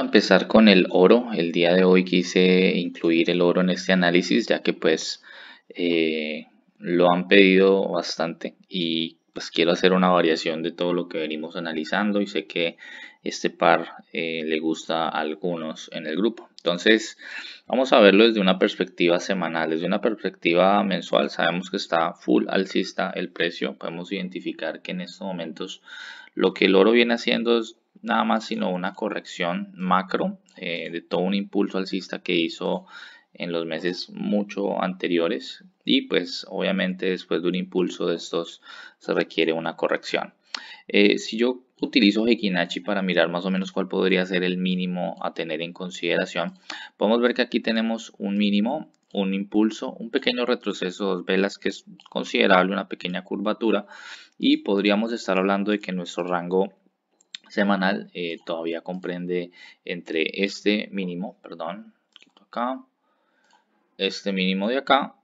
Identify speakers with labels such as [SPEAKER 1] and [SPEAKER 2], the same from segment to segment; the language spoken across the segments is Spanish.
[SPEAKER 1] empezar con el oro. El día de hoy quise incluir el oro en este análisis ya que pues eh, lo han pedido bastante y pues quiero hacer una variación de todo lo que venimos analizando y sé que este par eh, le gusta a algunos en el grupo. Entonces vamos a verlo desde una perspectiva semanal, desde una perspectiva mensual. Sabemos que está full alcista el precio. Podemos identificar que en estos momentos lo que el oro viene haciendo es nada más sino una corrección macro eh, de todo un impulso alcista que hizo en los meses mucho anteriores y pues obviamente después de un impulso de estos se requiere una corrección. Eh, si yo utilizo Hekinachi para mirar más o menos cuál podría ser el mínimo a tener en consideración, podemos ver que aquí tenemos un mínimo, un impulso, un pequeño retroceso, dos velas que es considerable, una pequeña curvatura y podríamos estar hablando de que nuestro rango semanal eh, todavía comprende entre este mínimo, perdón, acá, este mínimo de acá,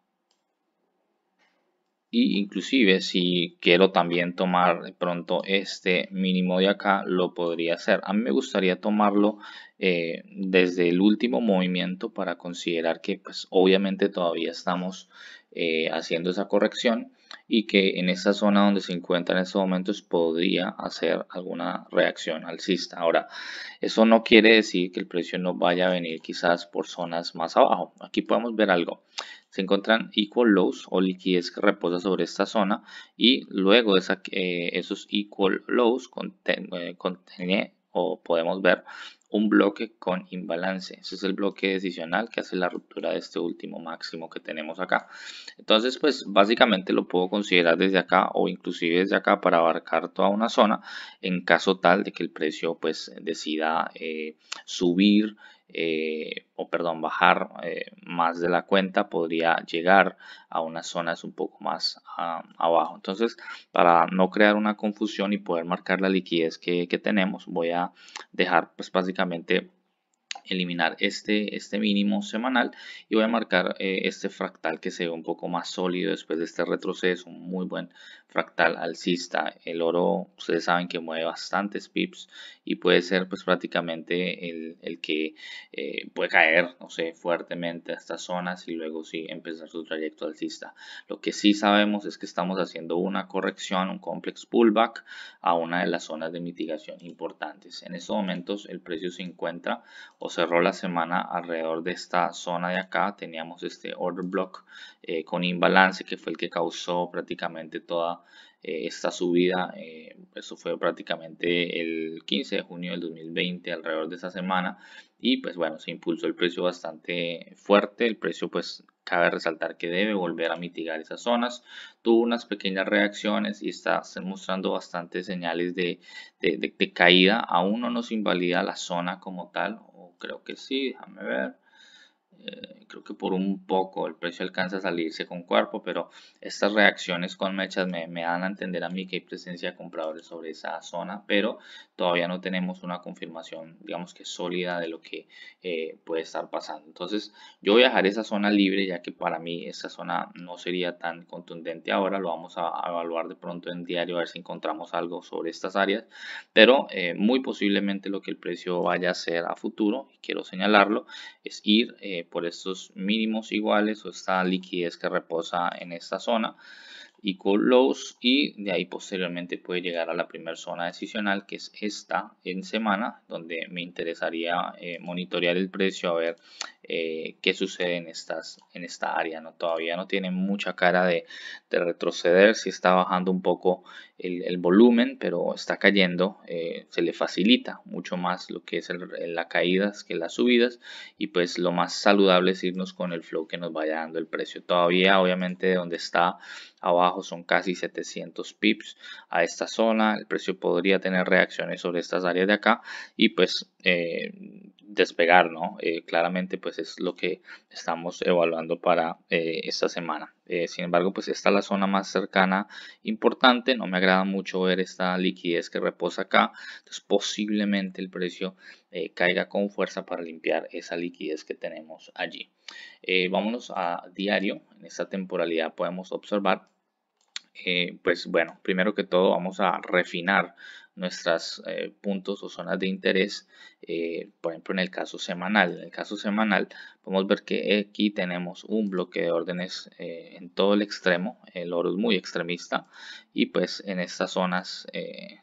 [SPEAKER 1] e inclusive si quiero también tomar de pronto este mínimo de acá, lo podría hacer. A mí me gustaría tomarlo eh, desde el último movimiento para considerar que pues obviamente todavía estamos eh, haciendo esa corrección y que en esa zona donde se encuentra en estos momentos podría hacer alguna reacción alcista. Ahora, eso no quiere decir que el precio no vaya a venir quizás por zonas más abajo. Aquí podemos ver algo. Se encuentran equal lows o liquidez que reposa sobre esta zona y luego eh, esos equal lows eh, contienen o podemos ver un bloque con imbalance. Ese es el bloque decisional que hace la ruptura de este último máximo que tenemos acá. Entonces, pues básicamente lo puedo considerar desde acá o inclusive desde acá para abarcar toda una zona en caso tal de que el precio pues decida eh, subir eh, o perdón, bajar eh, más de la cuenta, podría llegar a unas zonas un poco más ah, abajo. Entonces, para no crear una confusión y poder marcar la liquidez que, que tenemos, voy a dejar pues básicamente eliminar este, este mínimo semanal y voy a marcar eh, este fractal que se ve un poco más sólido después de este retroceso, un muy buen fractal alcista. El oro, ustedes saben que mueve bastantes pips y puede ser pues prácticamente el, el que eh, puede caer, no sé, fuertemente a estas zonas y luego sí empezar su trayecto alcista. Lo que sí sabemos es que estamos haciendo una corrección, un complex pullback a una de las zonas de mitigación importantes. En estos momentos el precio se encuentra o cerró la semana alrededor de esta zona de acá. Teníamos este order block eh, con imbalance que fue el que causó prácticamente toda eh, esta subida. Eh, eso fue prácticamente el 15 de junio del 2020 alrededor de esa semana. Y pues bueno, se impulsó el precio bastante fuerte. El precio pues cabe resaltar que debe volver a mitigar esas zonas. Tuvo unas pequeñas reacciones y está mostrando bastantes señales de, de, caída. Aún no nos invalida la zona como tal creo que sí, déjame ver. Eh, creo que por un poco el precio alcanza a salirse con cuerpo, pero estas reacciones con mechas me, me, dan a entender a mí que hay presencia de compradores sobre esa zona, pero todavía no tenemos una confirmación, digamos que sólida de lo que eh, puede estar pasando. Entonces, yo voy a dejar esa zona libre, ya que para mí esa zona no sería tan contundente ahora, lo vamos a, evaluar de pronto en diario, a ver si encontramos algo sobre estas áreas, pero eh, muy posiblemente lo que el precio vaya a hacer a futuro, y quiero señalarlo, es ir por por estos mínimos iguales o esta liquidez que reposa en esta zona y con lows y de ahí posteriormente puede llegar a la primera zona decisional que es esta en semana donde me interesaría eh, monitorear el precio a ver eh, qué sucede en, estas, en esta área no todavía no tiene mucha cara de retroceder si está bajando un poco el, volumen, pero está cayendo, eh, se le facilita mucho más lo que es la caídas que las subidas y pues lo más saludable es irnos con el flow que nos vaya dando el precio. Todavía obviamente donde está abajo son casi 700 pips a esta zona, el precio podría tener reacciones sobre estas áreas de acá y pues eh, despegar, ¿no? Eh, claramente, pues es lo que estamos evaluando para eh, esta semana. Eh, sin embargo, pues esta es la zona más cercana importante. No me agrada mucho ver esta liquidez que reposa acá. Entonces, posiblemente el precio caiga con fuerza para limpiar esa liquidez que tenemos allí. vámonos a diario. En esta temporalidad podemos observar eh, pues bueno, primero que todo vamos a refinar nuestros eh, puntos o zonas de interés, eh, por ejemplo en el caso semanal. En el caso semanal podemos ver que aquí tenemos un bloque de órdenes en todo el extremo, el oro es muy extremista y pues en estas zonas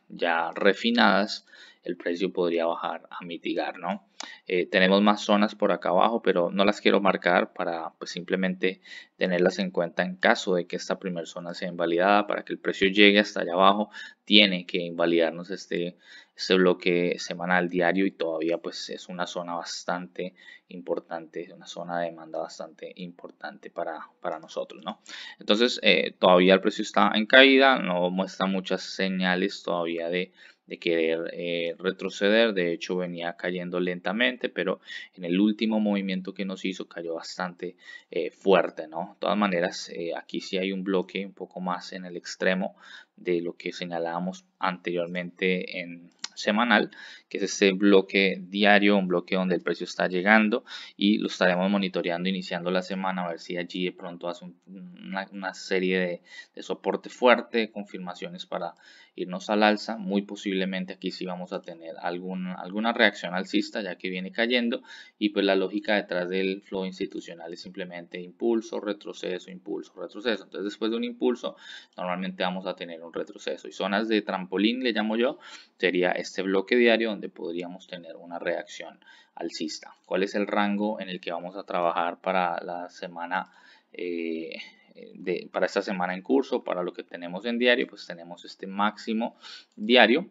[SPEAKER 1] ya refinadas el precio podría bajar a mitigar, ¿no? Eh, tenemos más zonas por acá abajo, pero no las quiero marcar para pues, simplemente tenerlas en cuenta en caso de que esta primera zona sea invalidada. Para que el precio llegue hasta allá abajo, tiene que invalidarnos este, este bloque semanal diario y todavía pues es una zona bastante importante, una zona de demanda bastante importante para, para nosotros, ¿no? Entonces eh, todavía el precio está en caída, no muestra muchas señales todavía de de querer eh, retroceder. De hecho, venía cayendo lentamente, pero en el último movimiento que nos hizo cayó bastante eh, fuerte, ¿no? De todas maneras, eh, aquí sí hay un bloque un poco más en el extremo de lo que señalábamos anteriormente en semanal, que es este bloque diario, un bloque donde el precio está llegando y lo estaremos monitoreando iniciando la semana a ver si allí de pronto hace una, serie de soporte fuerte, confirmaciones para irnos al alza, muy posiblemente aquí sí vamos a tener algún, alguna reacción alcista ya que viene cayendo y pues la lógica detrás del flow institucional es simplemente impulso, retroceso, impulso, retroceso. Entonces después de un impulso normalmente vamos a tener un retroceso y zonas de trampolín le llamo yo, sería este bloque diario donde podríamos tener una reacción alcista. ¿Cuál es el rango en el que vamos a trabajar para la semana? Eh, eh, para esta semana en curso, para lo que tenemos en diario, pues tenemos este máximo diario.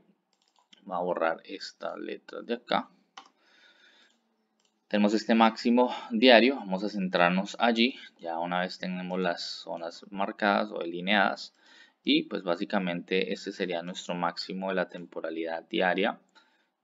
[SPEAKER 1] Voy a borrar esta letra de acá. Tenemos este máximo diario, vamos a centrarnos allí, ya una vez tenemos las zonas marcadas o delineadas y pues básicamente este sería nuestro máximo de la temporalidad diaria,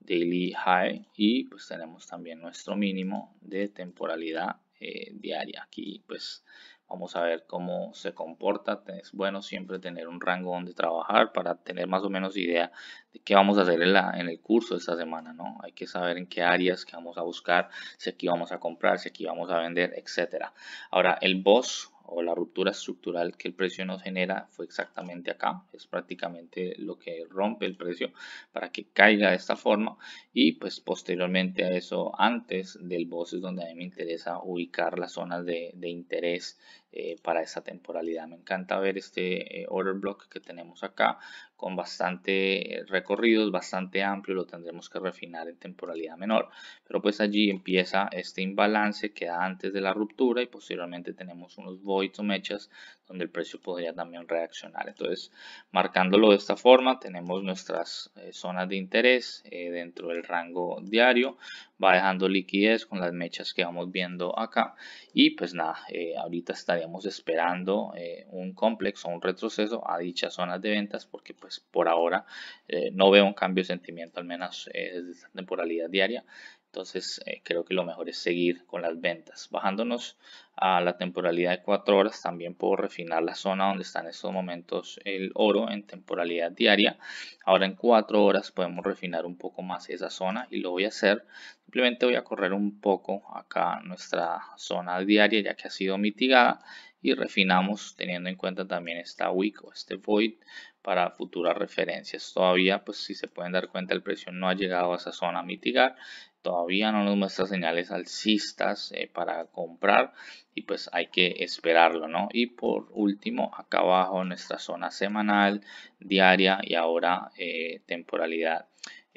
[SPEAKER 1] daily high y pues tenemos también nuestro mínimo de temporalidad eh, diaria. Aquí pues Vamos a ver cómo se comporta. Es bueno siempre tener un rango donde trabajar para tener más o menos idea de qué vamos a hacer en, la, en el curso de esta semana. ¿no? Hay que saber en qué áreas que vamos a buscar, si aquí vamos a comprar, si aquí vamos a vender, etc. Ahora, el boss o la ruptura estructural que el precio nos genera fue exactamente acá. Es prácticamente lo que rompe el precio para que caiga de esta forma. Y pues posteriormente a eso, antes del boss es donde a mí me interesa ubicar las zonas de, de interés eh, para esa temporalidad. Me encanta ver este eh, order block que tenemos acá con bastante eh, recorridos, bastante amplio, lo tendremos que refinar en temporalidad menor. Pero pues allí empieza este imbalance que da antes de la ruptura y posteriormente tenemos unos voids o mechas donde el precio podría también reaccionar. Entonces, marcándolo de esta forma, tenemos nuestras zonas de interés dentro del rango diario va dejando liquidez con las mechas que vamos viendo acá y pues nada eh, ahorita estaríamos esperando eh, un complejo o un retroceso a dichas zonas de ventas porque pues por ahora eh, no veo un cambio de sentimiento al menos desde esta temporalidad diaria entonces creo que lo mejor es seguir con las ventas bajándonos a la temporalidad de 4 horas también puedo refinar la zona donde está en estos momentos el oro en temporalidad diaria ahora en 4 horas podemos refinar un poco más esa zona y lo voy a hacer simplemente voy a correr un poco acá nuestra zona diaria ya que ha sido mitigada y refinamos teniendo en cuenta también esta WIC o este void para futuras referencias todavía pues si se pueden dar cuenta el precio no ha llegado a esa zona a mitigar todavía no nos muestra señales alcistas eh, para comprar y pues hay que esperarlo no y por último acá abajo nuestra zona semanal diaria y ahora eh, temporalidad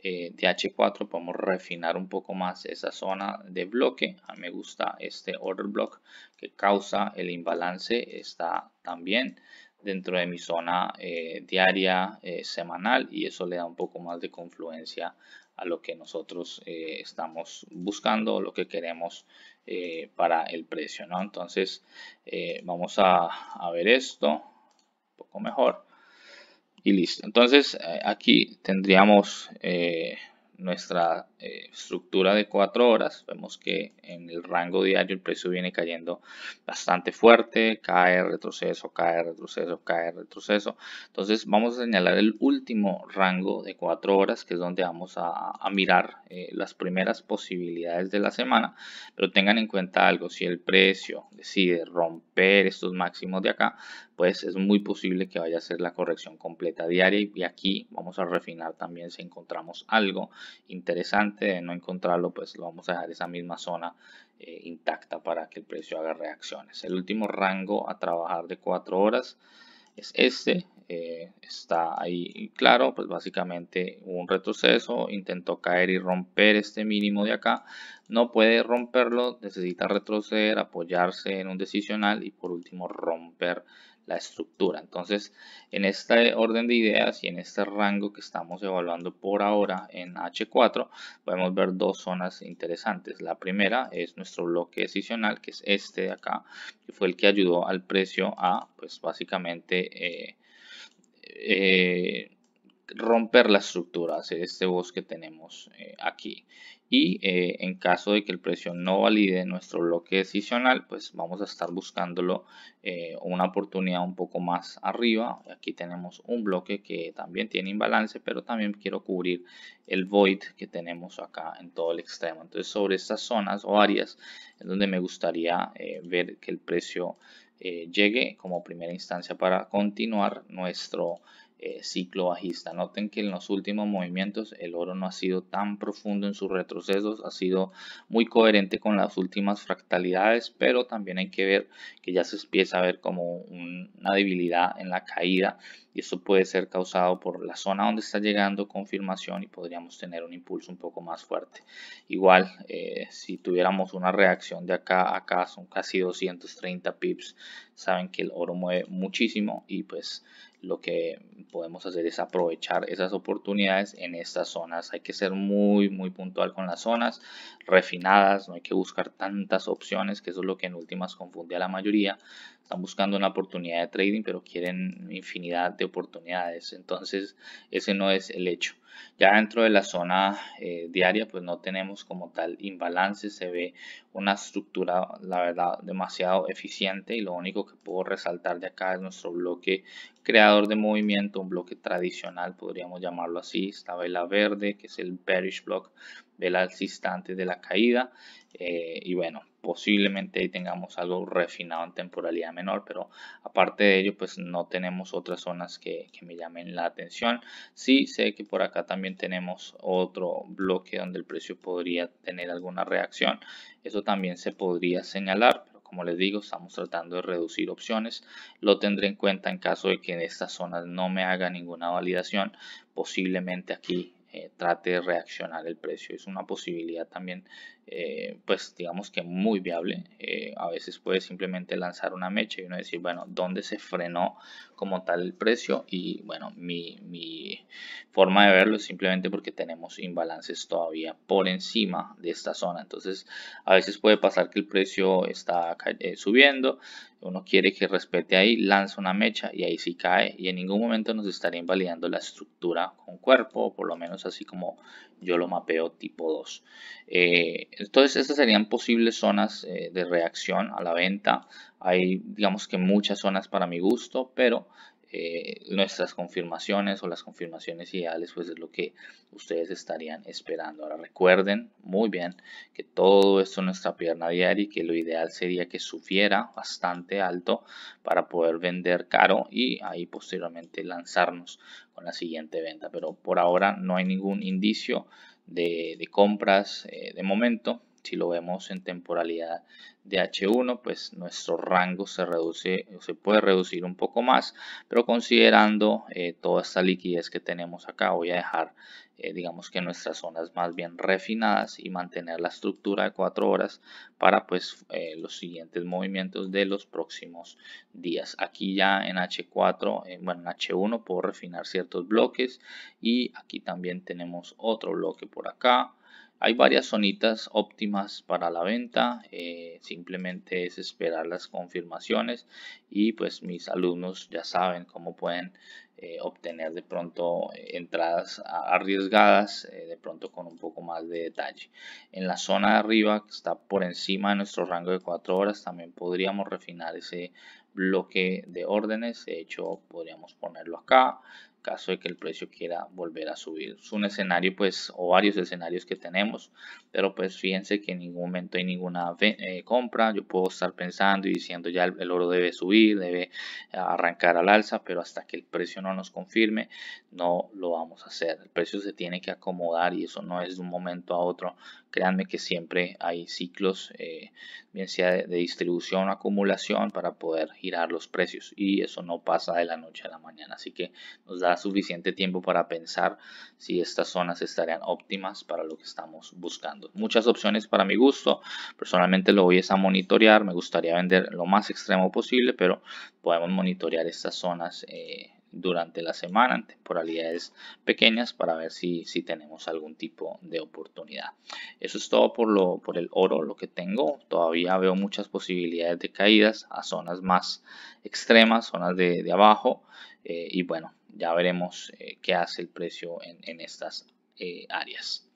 [SPEAKER 1] eh, de H4 podemos refinar un poco más esa zona de bloque a mí me gusta este order block que causa el imbalance está también dentro de mi zona diaria, semanal y eso le da un poco más de confluencia a lo que nosotros eh, estamos buscando, lo que queremos eh, para el precio, ¿no? Entonces, eh, vamos a, a, ver esto un poco mejor y listo. Entonces, aquí tendríamos nuestra eh, estructura de cuatro horas, vemos que en el rango diario el precio viene cayendo bastante fuerte, cae retroceso, cae retroceso, cae retroceso. Entonces vamos a señalar el último rango de cuatro horas, que es donde vamos a, mirar eh, las primeras posibilidades de la semana. Pero tengan en cuenta algo, si el precio decide romper estos máximos de acá, pues es muy posible que vaya a ser la corrección completa diaria y aquí vamos a refinar también si encontramos algo interesante, no encontrarlo, pues lo vamos a dejar esa misma zona eh, intacta para que el precio haga reacciones. El último rango a trabajar de cuatro horas es este, eh, está ahí claro, pues básicamente un retroceso, intentó caer y romper este mínimo de acá, no puede romperlo, necesita retroceder, apoyarse en un decisional y por último romper la estructura. Entonces, en este orden de ideas y en este rango que estamos evaluando por ahora en H4, podemos ver dos zonas interesantes. La primera es nuestro bloque decisional, que es este de acá, que fue el que ayudó al precio a, pues básicamente, eh, eh, romper la estructura, de este bosque que tenemos eh, aquí. Y eh, en caso de que el precio no valide nuestro bloque decisional, pues vamos a estar buscándolo una oportunidad un poco más arriba. Aquí tenemos un bloque que también tiene imbalance, pero también quiero cubrir el void que tenemos acá en todo el extremo. Entonces sobre estas zonas o áreas es donde me gustaría ver que el precio eh, llegue como primera instancia para continuar nuestro eh, ciclo bajista. Noten que en los últimos movimientos el oro no ha sido tan profundo en sus retrocesos, ha sido muy coherente con las últimas fractalidades, pero también hay que ver que ya se empieza a ver como una debilidad en la caída y eso puede ser causado por la zona donde está llegando confirmación y podríamos tener un impulso un poco más fuerte. Igual, eh, si tuviéramos una reacción de acá a acá, son casi 230 pips, saben que el oro mueve muchísimo y pues lo que podemos hacer es aprovechar esas oportunidades en estas zonas. Hay que ser muy, muy puntual con las zonas refinadas, no hay que buscar tantas opciones, que eso es lo que en últimas confunde a la mayoría, están buscando una oportunidad de trading, pero quieren infinidad de oportunidades. Entonces, ese no es el hecho. Ya dentro de la zona eh, diaria, pues no tenemos como tal imbalance, se ve una estructura, la verdad, demasiado eficiente y lo único que puedo resaltar de acá es nuestro bloque creador de movimiento, un bloque tradicional, podríamos llamarlo así, esta vela verde, que es el bearish block, vela alcista antes de la caída, eh, y bueno, posiblemente tengamos algo refinado en temporalidad menor, pero aparte de ello, pues no tenemos otras zonas que, me llamen la atención. Sí sé que por acá también tenemos otro bloque donde el precio podría tener alguna reacción. Eso también se podría señalar, pero como les digo, estamos tratando de reducir opciones. Lo tendré en cuenta en caso de que en estas zonas no me haga ninguna validación. Posiblemente aquí eh, trate de reaccionar el precio. Es una posibilidad también eh, pues digamos que muy viable. Eh, a veces puede simplemente lanzar una mecha y uno decir, bueno, ¿dónde se frenó como tal el precio? Y bueno, mi, forma de verlo es simplemente porque tenemos imbalances todavía por encima de esta zona. Entonces, a veces puede pasar que el precio está eh, subiendo, uno quiere que respete ahí, lanza una mecha y ahí sí cae y en ningún momento nos estaría invalidando la estructura con cuerpo, o por lo menos así como yo lo mapeo tipo 2. Entonces, estas serían posibles zonas eh, de reacción a la venta. Hay, digamos que muchas zonas para mi gusto, pero eh, nuestras confirmaciones o las confirmaciones ideales, pues es lo que ustedes estarían esperando. Ahora recuerden muy bien que todo esto es nuestra pierna diaria y que lo ideal sería que subiera bastante alto para poder vender caro y ahí posteriormente lanzarnos con la siguiente venta. Pero por ahora no hay ningún indicio de, de compras eh, de momento si lo vemos en temporalidad de H1, pues nuestro rango se reduce, se puede reducir un poco más, pero considerando eh, toda esta liquidez que tenemos acá, voy a dejar, eh, digamos que nuestras zonas más bien refinadas y mantener la estructura de 4 horas para pues eh, los siguientes movimientos de los próximos días. Aquí ya en H4, bueno en H1 puedo refinar ciertos bloques y aquí también tenemos otro bloque por acá hay varias zonitas óptimas para la venta, eh, simplemente es esperar las confirmaciones y pues mis alumnos ya saben cómo pueden eh, obtener de pronto eh, entradas arriesgadas, de pronto con un poco más de detalle. En la zona de arriba, que está por encima de nuestro rango de 4 horas, también podríamos refinar ese bloque de órdenes, de hecho podríamos ponerlo acá, caso de que el precio quiera volver a subir. Es un escenario, pues, o varios escenarios que tenemos, pero pues fíjense que en ningún momento hay ninguna eh, compra. Yo puedo estar pensando y diciendo ya el, oro debe subir, debe arrancar al alza, pero hasta que el precio no nos confirme, no lo vamos a hacer. El precio se tiene que acomodar y eso no es de un momento a otro. Créanme que siempre hay ciclos, eh, bien sea de, de distribución o acumulación, para poder girar los precios y eso no pasa de la noche a la mañana. Así que nos da suficiente tiempo para pensar si estas zonas estarían óptimas para lo que estamos buscando. Muchas opciones para mi gusto. Personalmente lo voy a monitorear. Me gustaría vender lo más extremo posible, pero podemos monitorear estas zonas eh, durante la semana en temporalidades pequeñas para ver si, tenemos algún tipo de oportunidad. Eso es todo por, lo, por el oro, lo que tengo. Todavía veo muchas posibilidades de caídas a zonas más extremas, zonas de, abajo. Eh, y bueno, ya veremos eh, qué hace el precio en, estas eh, áreas.